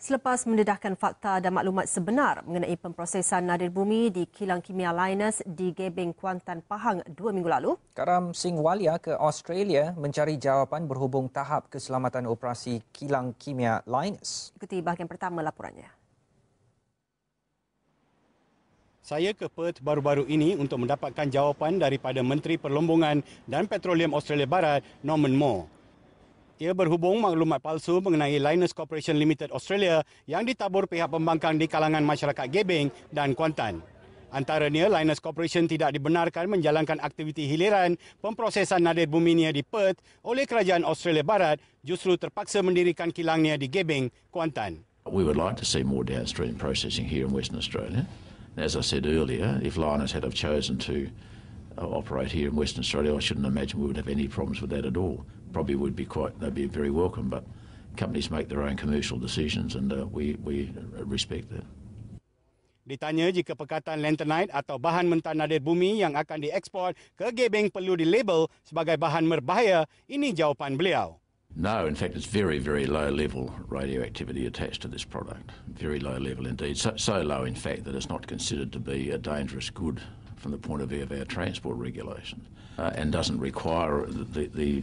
selepas mendedahkan fakta dan maklumat sebenar mengenai pemprosesan nadir bumi di kilang kimia Linus di Gebeng, Kuantan, Pahang dua minggu lalu. Karam Singh Walia ke Australia mencari jawapan berhubung tahap keselamatan operasi kilang kimia Linus. Ikuti bahagian pertama laporannya. Saya ke Perth baru-baru ini untuk mendapatkan jawapan daripada Menteri Perlombongan dan Petroleum Australia Barat, Norman Moore ia berhubung maklumat palsu mengenai Linus Corporation Limited Australia yang ditabur pihak pembangkang di kalangan masyarakat Gebeng dan Kuantan. Antaranya, Linus Corporation tidak dibenarkan menjalankan aktiviti hiliran pemprosesan nadir buminya di Perth oleh kerajaan Australia Barat justru terpaksa mendirikan kilangnya di Gebeng, Kuantan. We would like to see more downstream processing here in Western Australia. As I said earlier, if Linus had have chosen to uh, operate here in Western Australia, I shouldn't imagine we would have any problems with that at all. probably would be quite, they'd be very welcome, but companies make their own commercial decisions and uh, we, we respect that. Ditanya jika pekatan lentonite atau bahan mentah nadir bumi yang akan diekspor ke Gebeng perlu dilabel sebagai bahan berbahaya, ini jawapan beliau. No, in fact, it's very, very low level radioactivity attached to this product. Very low level indeed. So, so low, in fact, that it's not considered to be a dangerous good from the point of view of our transport regulations uh, and doesn't require the, the, the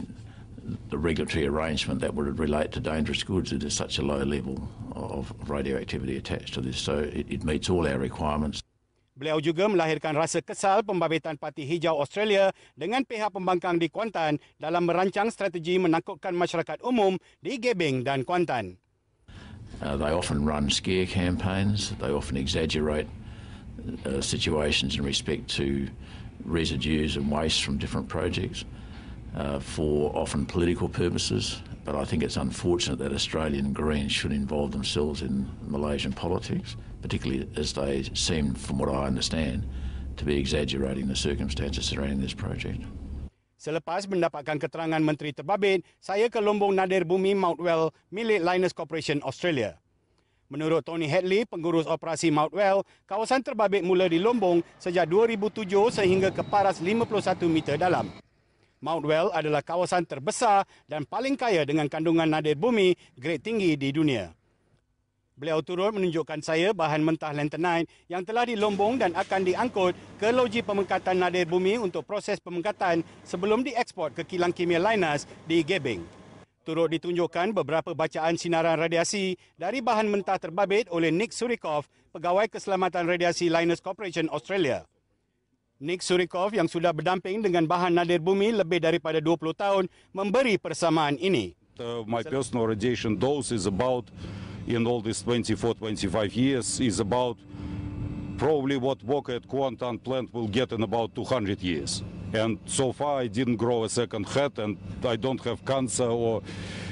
the regulatory arrangement that would relate to dangerous goods. It is such a low level of radioactivity attached to this, so it, it meets all our requirements. Beliau juga melahirkan rasa kesal pembabitan Parti Hijau Australia dengan pihak pembangkang di Kuantan dalam merancang strategi menakutkan masyarakat umum di Gebeng dan Kuantan. Uh, they often run scare campaigns. They often exaggerate uh, situations in respect to residues and waste from different projects uh, for often political purposes. But I think it's unfortunate that Australian Greens should involve themselves in Malaysian politics, particularly as they seem, from what I understand, to be exaggerating the circumstances surrounding this project. Selepas mendapatkan keterangan Menteri Terbabit, saya ke Lombong Nadir Bumi Mountwell milik Linus Corporation Australia. Menurut Tony Hadley, pengurus operasi Mountwell, kawasan terbabit mula di Lombong sejak 2007 sehingga ke paras 51 meter dalam. Mount Well adalah kawasan terbesar dan paling kaya dengan kandungan nadir bumi grade tinggi di dunia. Beliau turut menunjukkan saya bahan mentah lanthanide yang telah dilombong dan akan diangkut ke loji pemengkatan nadir bumi untuk proses pemengkatan sebelum diekspor ke kilang kimia Linus di Gebeng. Turut ditunjukkan beberapa bacaan sinaran radiasi dari bahan mentah terbabit oleh Nick Surikov, Pegawai Keselamatan Radiasi Linus Corporation Australia. Nick Surikov yang sudah berdamping dengan bahan nadir bumi lebih daripada 20 tahun memberi persamaan ini. Uh, my personal radiation dose is about in all these 24 25 years is about probably what Walker at Kuantan plant will get in about 200 years. And so far I didn't grow a second head and I don't have cancer or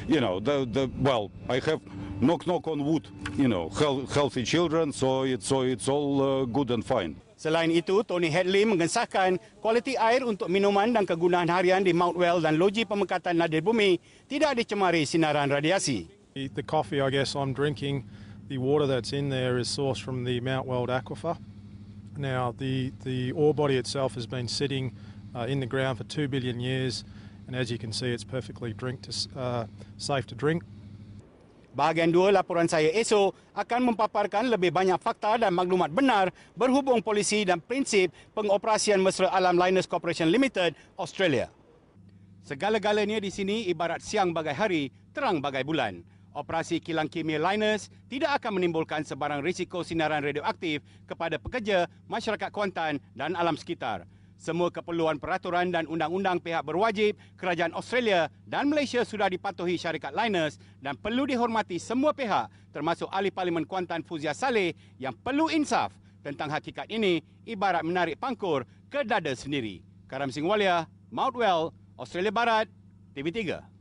you know the, the well I have knock knock on wood, you know, healthy children so it's so it's all uh, good and fine. Selain itu, Tony Hadley mengesahkan kualiti air untuk minuman dan kegunaan harian di Mount Well dan loji pemekatan nadir bumi tidak dicemari sinaran radiasi. The coffee I guess I'm drinking, the water that's in there is sourced from the Mount Weld aquifer. Now the the ore body itself has been sitting uh, in the ground for two billion years and as you can see it's perfectly drink to, uh, safe to drink Bahagian dua laporan saya esok akan memaparkan lebih banyak fakta dan maklumat benar berhubung polisi dan prinsip pengoperasian mesra alam Linus Corporation Limited Australia. Segala-galanya di sini ibarat siang bagai hari, terang bagai bulan. Operasi kilang kimia Linus tidak akan menimbulkan sebarang risiko sinaran radioaktif kepada pekerja, masyarakat Kuantan dan alam sekitar. Semua keperluan peraturan dan undang-undang pihak berwajib, kerajaan Australia dan Malaysia sudah dipatuhi syarikat Linus dan perlu dihormati semua pihak termasuk ahli parlimen Kuantan Fuzia Saleh yang perlu insaf tentang hakikat ini ibarat menarik pangkur ke dada sendiri. Karam Singwalia, Mount Well, Australia Barat, TV3.